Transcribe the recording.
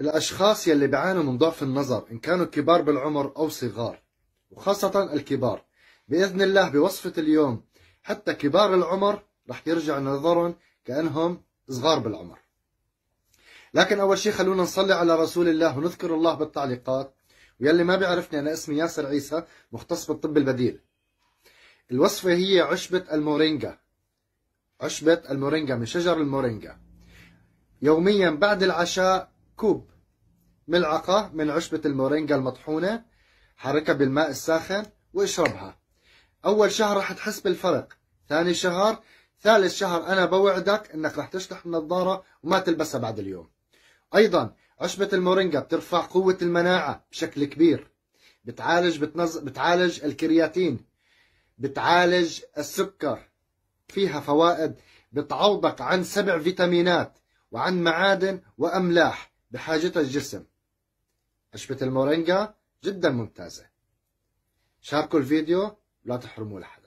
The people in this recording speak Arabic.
الأشخاص يلي بيعانوا من ضعف النظر إن كانوا كبار بالعمر أو صغار وخاصة الكبار بإذن الله بوصفة اليوم حتى كبار العمر رح يرجع نظرهم كأنهم صغار بالعمر لكن أول شيء خلونا نصلي على رسول الله ونذكر الله بالتعليقات ويلي ما بيعرفني أنا اسمي ياسر عيسى مختص بالطب البديل الوصفة هي عشبة المورينجا عشبة المورينجا من شجر المورينجا يوميا بعد العشاء كوب ملعقة من عشبة المورينجا المطحونة حركها بالماء الساخن واشربها أول شهر راح تحس بالفرق ثاني شهر ثالث شهر أنا بوعدك أنك راح تشتح النظارة وما تلبسها بعد اليوم أيضا عشبة المورينجا بترفع قوة المناعة بشكل كبير بتعالج بتنز... بتعالج الكرياتين بتعالج السكر فيها فوائد بتعوضك عن سبع فيتامينات وعن معادن وأملاح بحاجة الجسم عشبة المورينجا جدا ممتازة شاركوا الفيديو لا تحرموا لحد